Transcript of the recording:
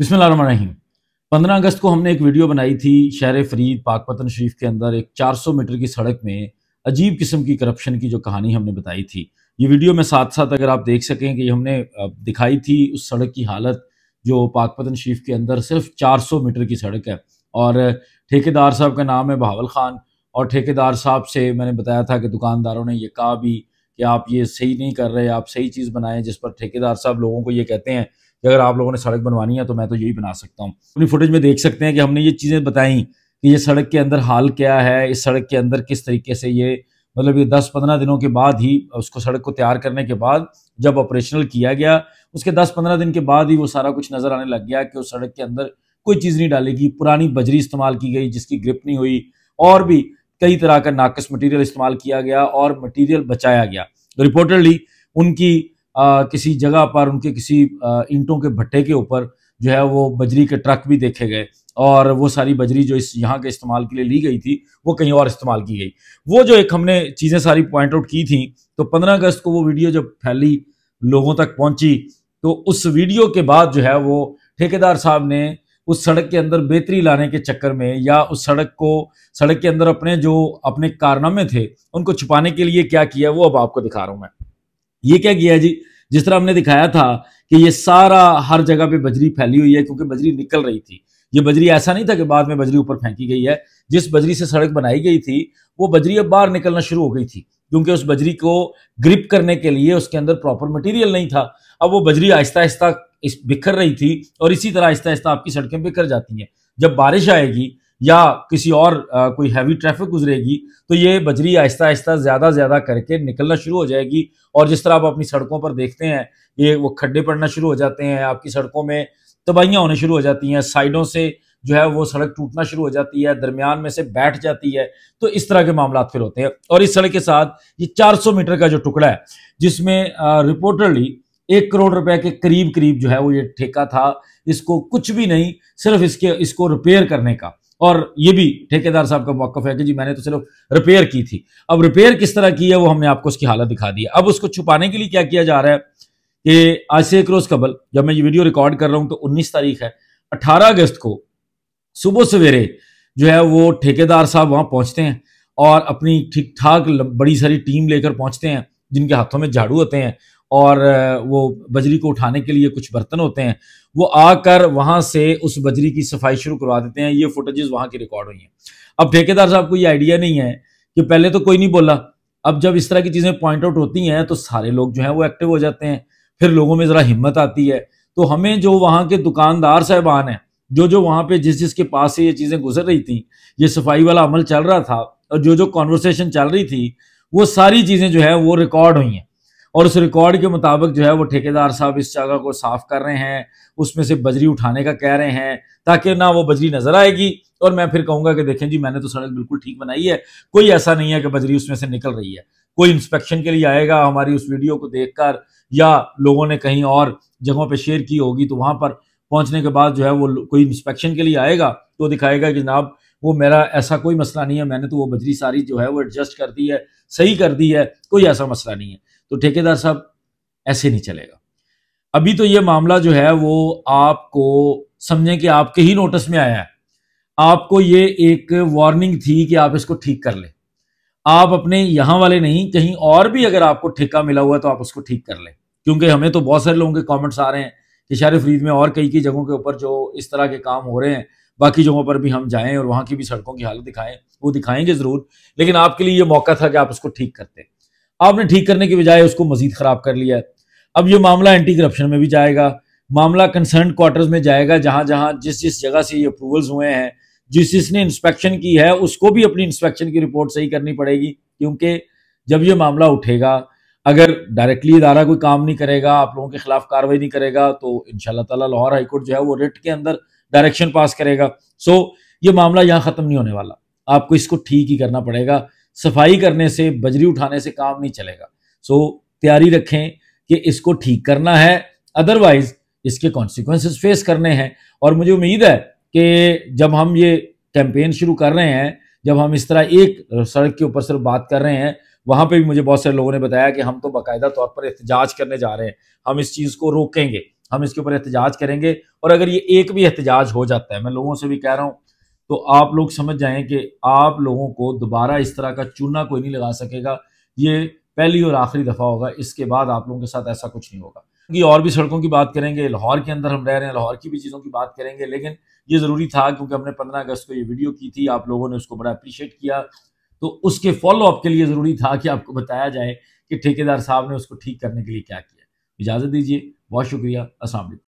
बिस्मिल पंद्रह अगस्त को हमने एक वीडियो बनाई थी शहर फरीद पाकपतन शरीफ के अंदर एक 400 मीटर की सड़क में अजीब किस्म की करप्शन की जो कहानी हमने बताई थी ये वीडियो में साथ साथ अगर आप देख सकें कि हमने दिखाई थी उस सड़क की हालत जो पाकपतन शरीफ के अंदर सिर्फ 400 मीटर की सड़क है और ठेकेदार साहब का नाम है बहावल ख़ान और ठेकेदार साहब से मैंने बताया था कि दुकानदारों ने यह कहा भी कि आप ये सही नहीं कर रहे आप सही चीज़ बनाएं जिस पर ठेकेदार साहब लोगों को ये कहते हैं कि अगर आप लोगों ने सड़क बनवानी है तो मैं तो यही बना सकता हूँ अपनी फुटेज में देख सकते हैं कि हमने ये चीज़ें बताई कि ये सड़क के अंदर हाल क्या है इस सड़क के अंदर किस तरीके से ये मतलब ये दस पंद्रह दिनों के बाद ही उसको सड़क को तैयार करने के बाद जब ऑपरेशनल किया गया उसके दस पंद्रह दिन के बाद ही वो सारा कुछ नज़र आने लग गया कि उस सड़क के अंदर कोई चीज़ नहीं डालेगी पुरानी बजरी इस्तेमाल की गई जिसकी ग्रिप नहीं हुई और भी कई तरह का नाकस मटेरियल इस्तेमाल किया गया और मटेरियल बचाया गया तो रिपोर्टरली उनकी आ, किसी जगह पर उनके किसी ईंटों के भट्टे के ऊपर जो है वो बजरी के ट्रक भी देखे गए और वो सारी बजरी जो इस यहाँ के इस्तेमाल के लिए ली गई थी वो कहीं और इस्तेमाल की गई वो जो एक हमने चीज़ें सारी पॉइंट आउट की थी तो पंद्रह अगस्त को वो वीडियो जब फैली लोगों तक पहुंची तो उस वीडियो के बाद जो है वो ठेकेदार साहब ने उस सड़क के अंदर बेहतरी लाने के चक्कर में या उस सड़क को सड़क के अंदर अपने जो अपने कारनामे थे उनको छुपाने के लिए क्या किया वो अब आपको दिखा रहा हूँ मैं ये क्या किया जी जिस तरह हमने दिखाया था कि ये सारा हर जगह पे बजरी फैली हुई है क्योंकि बजरी निकल रही थी ये बजरी ऐसा नहीं था कि बाद में बजरी ऊपर फेंकी गई है जिस बजरी से सड़क बनाई गई थी वो बजरी अब बाहर निकलना शुरू हो गई थी क्योंकि उस बजरी को ग्रिप करने के लिए उसके अंदर प्रॉपर मटेरियल नहीं था अब वो बजरी आहिस्ता आहिस्ता बिखर रही थी और इसी तरह आहिस्ता आहिस्ता आपकी सड़कें बिखर जाती हैं जब बारिश आएगी या किसी और आ, कोई हैवी ट्रैफिक गुजरेगी तो ये बजरी आहिस्ता आहिस्ता ज़्यादा ज़्यादा करके निकलना शुरू हो जाएगी और जिस तरह आप अपनी सड़कों पर देखते हैं ये वो खड्डे पड़ना शुरू हो जाते हैं आपकी सड़कों में तबाहियाँ होने शुरू हो जाती हैं साइडों से जो है वो सड़क टूटना शुरू हो जाती है दरमियान में से बैठ जाती है तो इस तरह के मामला फिर होते हैं और इस सड़क के साथ ये 400 मीटर का जो टुकड़ा है जिसमें रिपोर्टरली एक करोड़ रुपए के करीब करीब जो है वो ये ठेका था इसको कुछ भी नहीं सिर्फ इसके इसको रिपेयर करने का और ये भी ठेकेदार साहब का मौकफ है कि जी मैंने तो सिर्फ रिपेयर की थी अब रिपेयर किस तरह की है वो हमने आपको उसकी हालत दिखा दी अब उसको छुपाने के लिए क्या किया जा रहा है कि आज से एक रोज़ कबल जब मैं ये वीडियो रिकॉर्ड कर रहा हूं तो उन्नीस तारीख है अठारह अगस्त को सुबह सवेरे जो है वो ठेकेदार साहब वहां पहुंचते हैं और अपनी ठीक ठाक बड़ी सारी टीम लेकर पहुंचते हैं जिनके हाथों में झाड़ू होते हैं और वो बजरी को उठाने के लिए कुछ बर्तन होते हैं वो आकर वहां से उस बजरी की सफाई शुरू करवा देते हैं ये फुटेजेस वहाँ की रिकॉर्ड हुई हैं अब ठेकेदार साहब को ये आइडिया नहीं है कि पहले तो कोई नहीं बोला अब जब इस तरह की चीज़ें पॉइंट आउट होती हैं तो सारे लोग जो हैं वो एक्टिव हो जाते हैं फिर लोगों में ज़रा हिम्मत आती है तो हमें जो वहाँ के दुकानदार साहबान हैं जो जो वहाँ पे जिस जिसके पास से ये चीज़ें गुजर रही थी ये सफाई वाला अमल चल रहा था और जो जो कॉन्वर्सेशन चल रही थी वो सारी चीज़ें जो है वो रिकॉर्ड हुई हैं और उस रिकॉर्ड के मुताबिक जो है वो ठेकेदार साहब इस जगह को साफ कर रहे हैं उसमें से बजरी उठाने का कह रहे हैं ताकि ना वो बजरी नजर आएगी और मैं फिर कहूंगा कि देखें जी मैंने तो सड़क बिल्कुल ठीक बनाई है कोई ऐसा नहीं है कि बजरी उसमें से निकल रही है कोई इंस्पेक्शन के लिए आएगा हमारी उस वीडियो को देखकर या लोगों ने कहीं और जगहों पर शेयर की होगी तो वहां पर पहुंचने के बाद जो है वो कोई इंस्पेक्शन के लिए आएगा तो दिखाएगा कि जनाब वो मेरा ऐसा कोई मसला नहीं है मैंने तो वो बजरी सारी जो है वो एडजस्ट कर दी है सही कर दी है कोई ऐसा मसला नहीं है तो ठेकेदार साहब ऐसे नहीं चलेगा अभी तो ये मामला जो है वो आपको समझें कि आपके ही नोटिस में आया है आपको ये एक वार्निंग थी कि आप इसको ठीक कर लें आप अपने यहाँ वाले नहीं कहीं और भी अगर आपको ठेका मिला हुआ है तो आप उसको ठीक कर लें क्योंकि हमें तो बहुत सारे लोगों के कमेंट्स आ रहे हैं कि शार फरीद में और कई कई जगहों के ऊपर जो इस तरह के काम हो रहे हैं बाकी जगहों पर भी हम जाएं और वहाँ की भी सड़कों की हालत दिखाएं वो दिखाएंगे ज़रूर लेकिन आपके लिए ये मौका था कि आप उसको ठीक करते आपने ठीक करने के बजाय उसको मजीद खराब कर लिया है अब ये मामला एंटी करप्शन में भी जाएगा मामला कंसर्न क्वार्टर्स में जाएगा जहां जहां जिस जिस जगह से ये अप्रूवल्स हुए हैं जिस जिसने इंस्पेक्शन की है उसको भी अपनी इंस्पेक्शन की रिपोर्ट सही करनी पड़ेगी क्योंकि जब ये मामला उठेगा अगर डायरेक्टली इदारा कोई काम नहीं करेगा आप लोगों के खिलाफ कार्रवाई नहीं करेगा तो इन ताला लाहौर हाईकोर्ट जो है वो रिट के अंदर डायरेक्शन पास करेगा सो ये मामला यहाँ ख़त्म नहीं होने वाला आपको इसको ठीक ही करना पड़ेगा सफाई करने से बजरी उठाने से काम नहीं चलेगा सो तैयारी रखें कि इसको ठीक करना है अदरवाइज इसके कॉन्सिक्वेंसेस फेस करने हैं और मुझे उम्मीद है कि जब हम ये कैंपेन शुरू कर रहे हैं जब हम इस तरह एक सड़क के ऊपर सिर्फ बात कर रहे हैं वहाँ पे भी मुझे बहुत सारे लोगों ने बताया कि हम तो बाकायदा तौर पर एहतजाज करने जा रहे हैं हम इस चीज़ को रोकेंगे हम इसके ऊपर एहतजाज करेंगे और अगर ये एक भी एहतजाज हो जाता है मैं लोगों से भी कह रहा हूँ तो आप लोग समझ जाएं कि आप लोगों को दोबारा इस तरह का चूना कोई नहीं लगा सकेगा ये पहली और आखिरी दफ़ा होगा इसके बाद आप लोगों के साथ ऐसा कुछ नहीं होगा कि और भी सड़कों की बात करेंगे लाहौर के अंदर हम रह रहे हैं लाहौर की भी चीज़ों की बात करेंगे लेकिन ये ज़रूरी था क्योंकि हमने पंद्रह अगस्त को ये वीडियो की थी आप लोगों ने उसको बड़ा अप्रिशिएट किया तो उसके फॉलोअप के लिए ज़रूरी था कि आपको बताया जाए कि ठेकेदार साहब ने उसको ठीक करने के लिए क्या किया इजाज़त दीजिए बहुत शुक्रिया असल